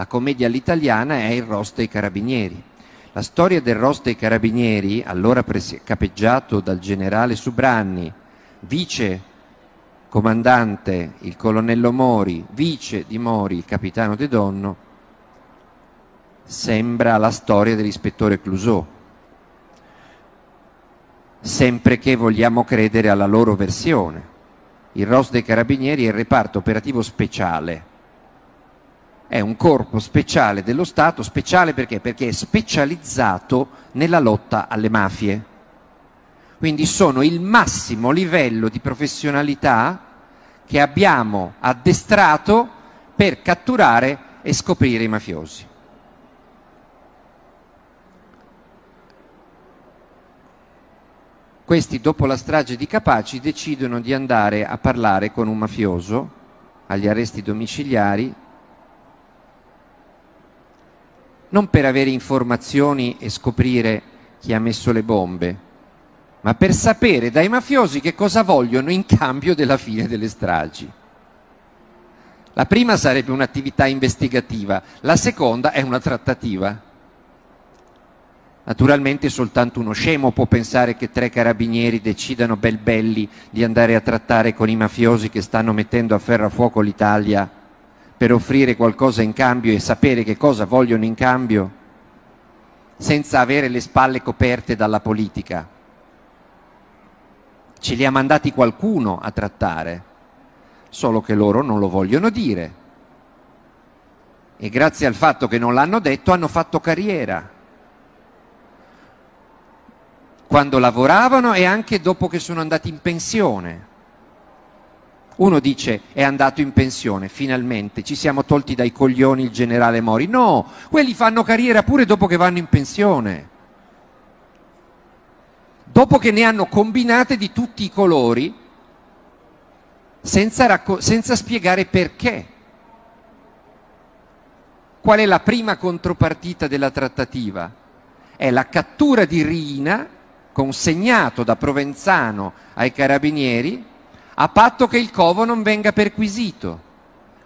la commedia all'italiana è il Rosto e Carabinieri. La storia del Rosto e Carabinieri, allora presi- capeggiato dal generale Subranni, vice comandante il colonnello Mori, vice di Mori il capitano De Donno, sembra la storia dell'ispettore Clouseau. sempre che vogliamo credere alla loro versione. Il ROS dei Carabinieri è il reparto operativo speciale è un corpo speciale dello Stato, speciale perché? Perché è specializzato nella lotta alle mafie. Quindi sono il massimo livello di professionalità che abbiamo addestrato per catturare e scoprire i mafiosi. Questi, dopo la strage di Capaci, decidono di andare a parlare con un mafioso agli arresti domiciliari non per avere informazioni e scoprire chi ha messo le bombe, ma per sapere dai mafiosi che cosa vogliono in cambio della fine delle stragi. La prima sarebbe un'attività investigativa, la seconda è una trattativa. Naturalmente soltanto uno scemo può pensare che tre carabinieri decidano bel belli di andare a trattare con i mafiosi che stanno mettendo a ferro a fuoco l'Italia per offrire qualcosa in cambio e sapere che cosa vogliono in cambio senza avere le spalle coperte dalla politica. Ce li ha mandati qualcuno a trattare, solo che loro non lo vogliono dire. E grazie al fatto che non l'hanno detto hanno fatto carriera. Quando lavoravano e anche dopo che sono andati in pensione. Uno dice è andato in pensione, finalmente, ci siamo tolti dai coglioni il generale Mori. No, quelli fanno carriera pure dopo che vanno in pensione. Dopo che ne hanno combinate di tutti i colori, senza, senza spiegare perché. Qual è la prima contropartita della trattativa? È la cattura di Rina, consegnato da Provenzano ai carabinieri, a patto che il covo non venga perquisito,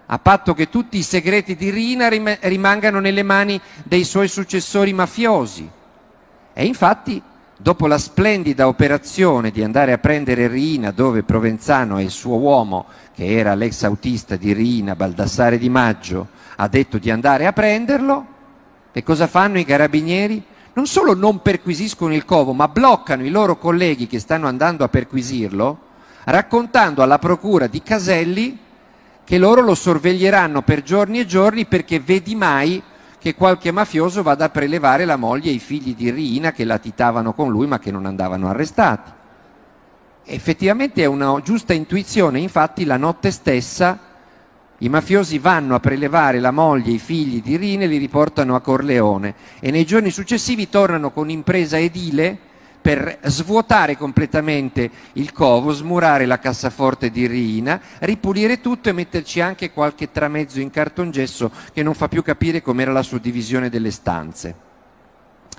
a patto che tutti i segreti di Rina rim rimangano nelle mani dei suoi successori mafiosi. E infatti, dopo la splendida operazione di andare a prendere Rina dove Provenzano e il suo uomo, che era l'ex autista di Rina, Baldassare Di Maggio, ha detto di andare a prenderlo, e cosa fanno i carabinieri? non solo non perquisiscono il covo, ma bloccano i loro colleghi che stanno andando a perquisirlo raccontando alla procura di Caselli che loro lo sorveglieranno per giorni e giorni perché vedi mai che qualche mafioso vada a prelevare la moglie e i figli di Rina che latitavano con lui ma che non andavano arrestati. Effettivamente è una giusta intuizione, infatti la notte stessa i mafiosi vanno a prelevare la moglie e i figli di Rina e li riportano a Corleone e nei giorni successivi tornano con impresa edile per svuotare completamente il covo, smurare la cassaforte di Rina, ripulire tutto e metterci anche qualche tramezzo in cartongesso che non fa più capire com'era la suddivisione delle stanze.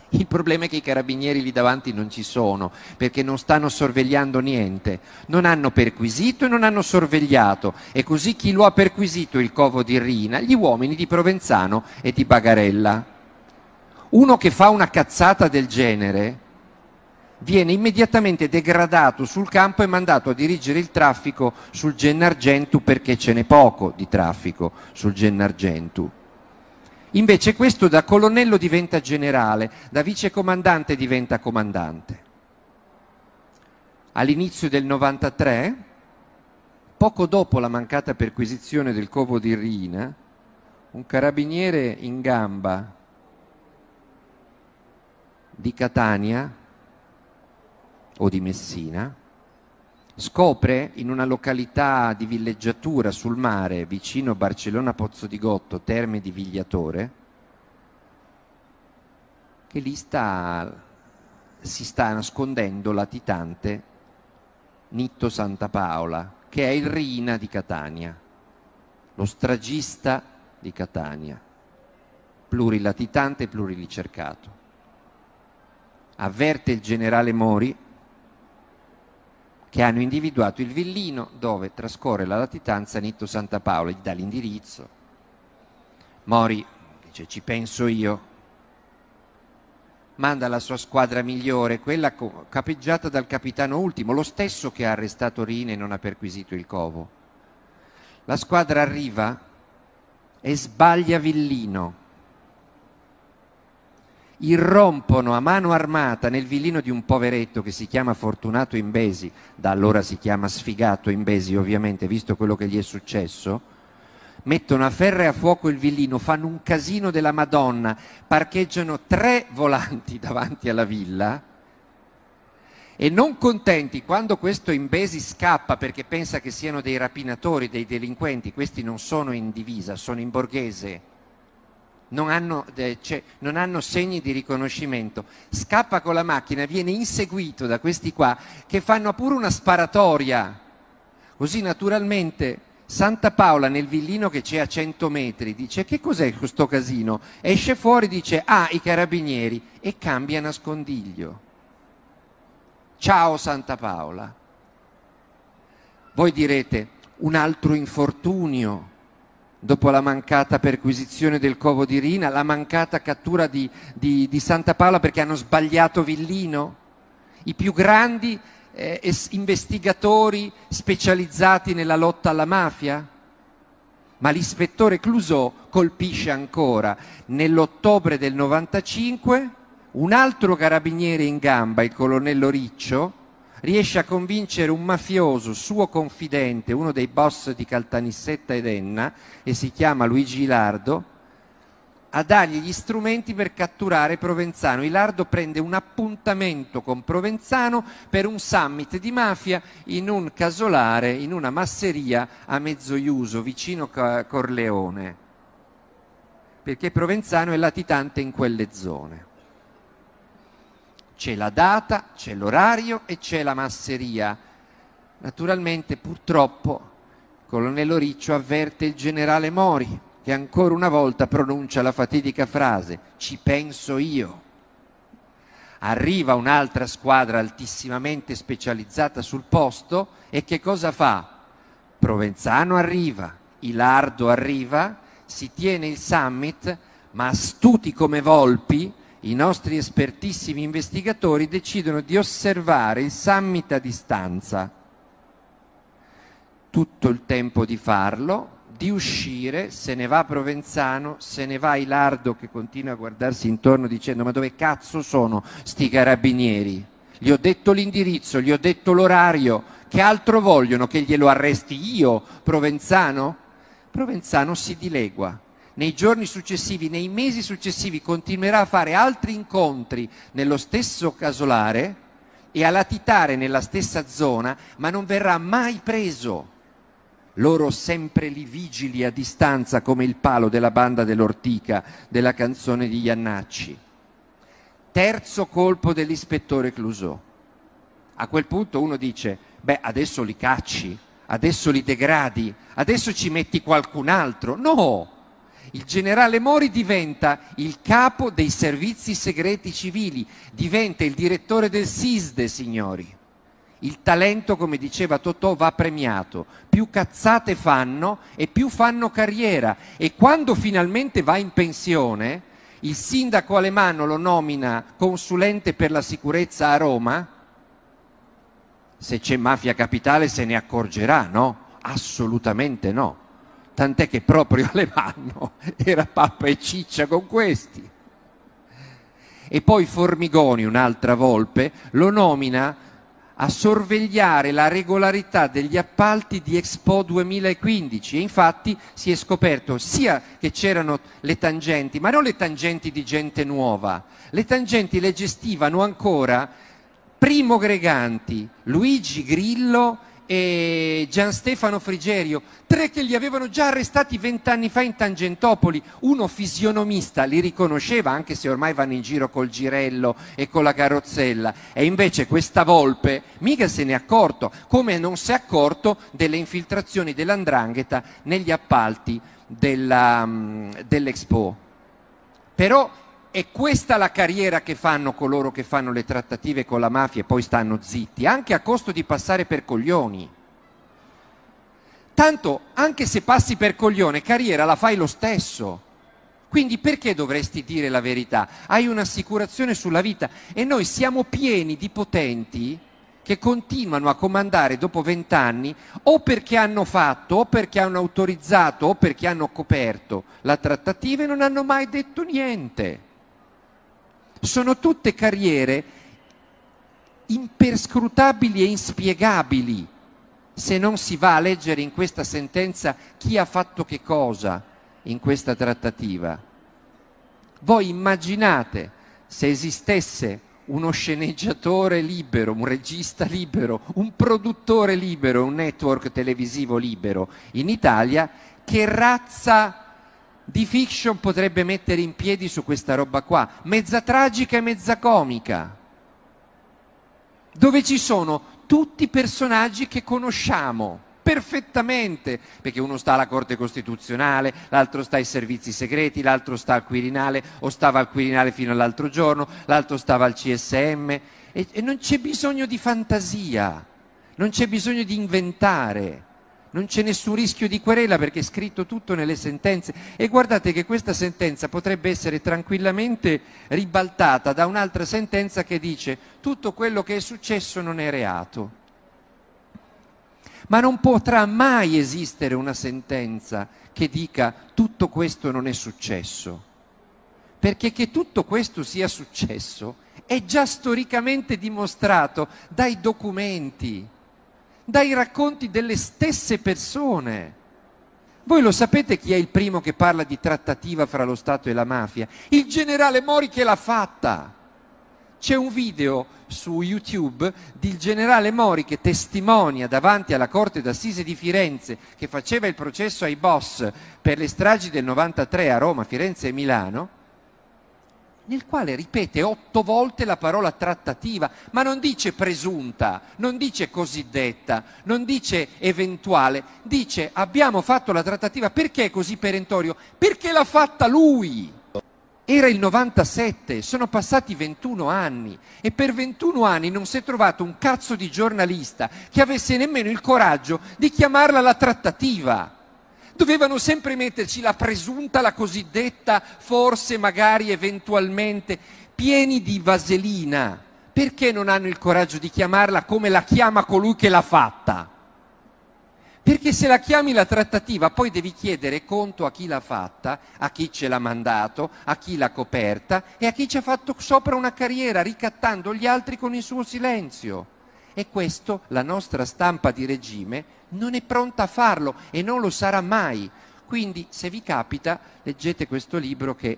Il problema è che i carabinieri lì davanti non ci sono perché non stanno sorvegliando niente, non hanno perquisito e non hanno sorvegliato e così chi lo ha perquisito il covo di Rina, gli uomini di Provenzano e di Bagarella. Uno che fa una cazzata del genere viene immediatamente degradato sul campo e mandato a dirigere il traffico sul Gennargentu perché ce n'è poco di traffico sul Gennargentu. Invece questo da colonnello diventa generale, da vicecomandante diventa comandante. All'inizio del 93, poco dopo la mancata perquisizione del covo di Rina, un carabiniere in gamba di Catania o di Messina, scopre in una località di villeggiatura sul mare vicino Barcellona Pozzo di Gotto, Terme di Vigliatore, che lì sta, si sta nascondendo latitante Nitto Santa Paola, che è il Rina di Catania, lo stragista di Catania, plurilatitante e pluriricercato. Avverte il generale Mori che hanno individuato il villino dove trascorre la latitanza Nitto Santa Paola, gli dà l'indirizzo. Mori dice ci penso io, manda la sua squadra migliore, quella capeggiata dal capitano ultimo, lo stesso che ha arrestato Rina e non ha perquisito il covo. La squadra arriva e sbaglia Villino irrompono a mano armata nel villino di un poveretto che si chiama Fortunato Imbesi, da allora si chiama sfigato Imbesi ovviamente, visto quello che gli è successo, mettono a ferro e a fuoco il villino, fanno un casino della Madonna, parcheggiano tre volanti davanti alla villa e non contenti, quando questo Imbesi scappa perché pensa che siano dei rapinatori, dei delinquenti, questi non sono in divisa, sono in borghese, non hanno, eh, cioè, non hanno, segni di riconoscimento. Scappa con la macchina, viene inseguito da questi qua che fanno pure una sparatoria. Così naturalmente Santa Paola nel villino che c'è a 100 metri dice che cos'è questo casino? Esce fuori dice ah i carabinieri e cambia nascondiglio. Ciao Santa Paola. Voi direte un altro infortunio dopo la mancata perquisizione del covo di Rina, la mancata cattura di, di, di Santa Paola perché hanno sbagliato Villino? I più grandi eh, investigatori specializzati nella lotta alla mafia? Ma l'ispettore Clouseau colpisce ancora. Nell'ottobre del 95 un altro carabiniere in gamba, il colonnello Riccio, riesce a convincere un mafioso, suo confidente, uno dei boss di Caltanissetta ed Enna, e si chiama Luigi Ilardo, a dargli gli strumenti per catturare Provenzano. Ilardo prende un appuntamento con Provenzano per un summit di mafia in un casolare, in una masseria a Mezzoiuso, vicino Corleone, perché Provenzano è latitante in quelle zone c'è la data, c'è l'orario e c'è la masseria. Naturalmente, purtroppo, il colonnello Riccio avverte il generale Mori, che ancora una volta pronuncia la fatidica frase «Ci penso io». Arriva un'altra squadra altissimamente specializzata sul posto e che cosa fa? Provenzano arriva, Ilardo arriva, si tiene il summit, ma astuti come volpi, i nostri espertissimi investigatori decidono di osservare il summit a distanza. Tutto il tempo di farlo, di uscire, se ne va Provenzano, se ne va Ilardo che continua a guardarsi intorno dicendo ma dove cazzo sono sti carabinieri? Gli ho detto l'indirizzo, gli ho detto l'orario, che altro vogliono che glielo arresti io, Provenzano? Provenzano si dilegua nei giorni successivi, nei mesi successivi continuerà a fare altri incontri nello stesso casolare e a latitare nella stessa zona, ma non verrà mai preso. Loro sempre lì vigili a distanza come il palo della banda dell'ortica della canzone di Iannacci. Terzo colpo dell'ispettore Clouseau. A quel punto uno dice, beh, adesso li cacci, adesso li degradi, adesso ci metti qualcun altro. No! il generale Mori diventa il capo dei servizi segreti civili, diventa il direttore del SISDE, signori. Il talento, come diceva Totò, va premiato. Più cazzate fanno e più fanno carriera. E quando finalmente va in pensione, il sindaco Alemano lo nomina consulente per la sicurezza a Roma. Se c'è mafia capitale se ne accorgerà, no? Assolutamente no tant'è che proprio Alemanno era pappa e ciccia con questi. E poi Formigoni, un'altra volpe, lo nomina a sorvegliare la regolarità degli appalti di Expo 2015 e infatti si è scoperto sia che c'erano le tangenti, ma non le tangenti di gente nuova, le tangenti le gestivano ancora Primo Greganti, Luigi Grillo e Gian Stefano Frigerio, tre che li avevano già arrestati vent'anni fa in Tangentopoli, uno fisionomista li riconosceva anche se ormai vanno in giro col girello e con la carrozzella e invece questa volpe mica se n'è accorto, come non si è accorto delle infiltrazioni dell'andrangheta negli appalti della, mm, dell'Expo. Però è questa la carriera che fanno coloro che fanno le trattative con la mafia e poi stanno zitti, anche a costo di passare per coglioni. Tanto anche se passi per coglione, carriera la fai lo stesso. Quindi perché dovresti dire la verità? Hai un'assicurazione sulla vita e noi siamo pieni di potenti che continuano a comandare dopo vent'anni o perché hanno fatto, o perché hanno autorizzato, o perché hanno coperto la trattativa e non hanno mai detto niente sono tutte carriere imperscrutabili e inspiegabili se non si va a leggere in questa sentenza chi ha fatto che cosa in questa trattativa. Voi immaginate se esistesse uno sceneggiatore libero, un regista libero, un produttore libero, un network televisivo libero in Italia, che razza di fiction potrebbe mettere in piedi su questa roba qua, mezza tragica e mezza comica, dove ci sono tutti i personaggi che conosciamo perfettamente, perché uno sta alla Corte Costituzionale, l'altro sta ai servizi segreti, l'altro sta al Quirinale o stava al Quirinale fino all'altro giorno, l'altro stava al CSM e, e non c'è bisogno di fantasia, non c'è bisogno di inventare non c'è nessun rischio di querela perché è scritto tutto nelle sentenze e guardate che questa sentenza potrebbe essere tranquillamente ribaltata da un'altra sentenza che dice tutto quello che è successo non è reato. Ma non potrà mai esistere una sentenza che dica tutto questo non è successo. Perché che tutto questo sia successo è già storicamente dimostrato dai documenti dai racconti delle stesse persone. Voi lo sapete chi è il primo che parla di trattativa fra lo Stato e la mafia? Il generale Mori che l'ha fatta. C'è un video su YouTube del generale Mori che testimonia davanti alla Corte d'Assise di Firenze che faceva il processo ai boss per le stragi del 93 a Roma, Firenze e Milano nel quale ripete otto volte la parola trattativa, ma non dice presunta, non dice cosiddetta, non dice eventuale, dice abbiamo fatto la trattativa, perché è così perentorio? Perché l'ha fatta lui. Era il 97, sono passati 21 anni e per 21 anni non si è trovato un cazzo di giornalista che avesse nemmeno il coraggio di chiamarla la trattativa dovevano sempre metterci la presunta, la cosiddetta, forse, magari, eventualmente, pieni di vaselina. Perché non hanno il coraggio di chiamarla come la chiama colui che l'ha fatta? Perché se la chiami la trattativa poi devi chiedere conto a chi l'ha fatta, a chi ce l'ha mandato, a chi l'ha coperta e a chi ci ha fatto sopra una carriera ricattando gli altri con il suo silenzio. E questo la nostra stampa di regime non è pronta a farlo e non lo sarà mai. Quindi se vi capita leggete questo libro che